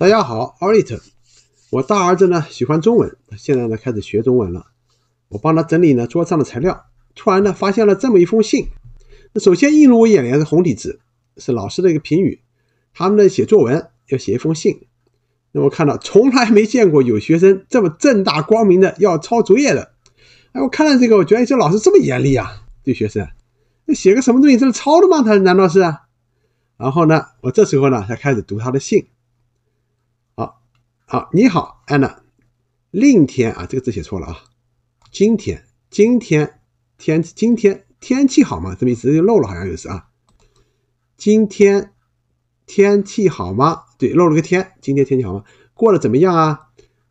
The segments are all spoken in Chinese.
大家好，奥 i 特，我大儿子呢喜欢中文，现在呢开始学中文了。我帮他整理呢桌上的材料，突然呢发现了这么一封信。那首先映入我眼帘是红底字，是老师的一个评语。他们呢写作文要写一封信，那我看到从来没见过有学生这么正大光明的要抄作业的。哎，我看到这个，我觉得这老师这么严厉啊，对学生，那写个什么东西这是抄的吗？他难道是然后呢，我这时候呢才开始读他的信。啊，你好，Anna。另天啊，这个字写错了啊。今天，今天天，今天天气好吗？这么意思？就漏了，好像就是啊。今天天气好吗？对，漏了个天。今天天气好吗？过得怎么样啊？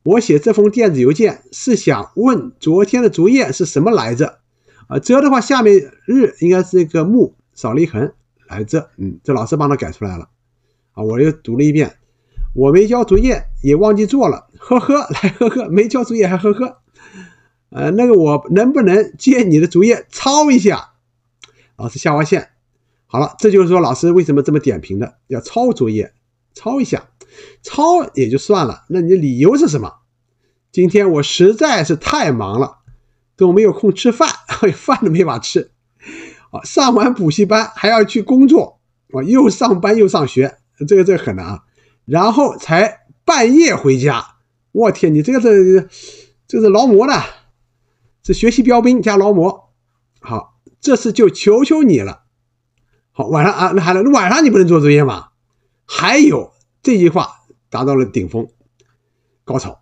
我写这封电子邮件是想问昨天的竹叶是什么来着？啊，这的话下面日应该是一个木，少了一横来着。嗯，这老师帮他改出来了。啊，我又读了一遍。我没交作业，也忘记做了，呵呵，来呵呵，没交作业还呵呵，呃，那个我能不能借你的作业抄一下？老师下划线，好了，这就是说老师为什么这么点评的，要抄作业，抄一下，抄也就算了，那你的理由是什么？今天我实在是太忙了，都没有空吃饭，饭都没法吃，啊，上完补习班还要去工作，啊，又上班又上学，这个最狠难啊。然后才半夜回家。我天，你这个是，这是劳模呢，这学习标兵加劳模。好，这次就求求你了。好，晚上啊，那还能晚上你不能做作业吗？还有这句话达到了顶峰，高潮。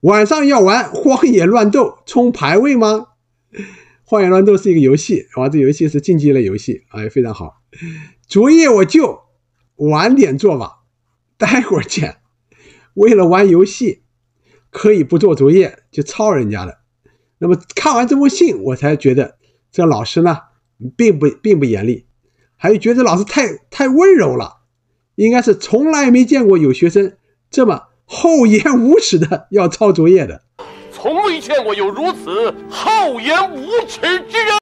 晚上要玩《荒野乱斗》冲排位吗？《荒野乱斗》是一个游戏，玩这游戏是竞技类游戏，哎，非常好。昨夜我就晚点做吧。待会儿见。为了玩游戏，可以不做作业就抄人家的。那么看完这封信，我才觉得这老师呢，并不并不严厉，还有觉得老师太太温柔了。应该是从来没见过有学生这么厚颜无耻的要抄作业的，从未见过有如此厚颜无耻之人。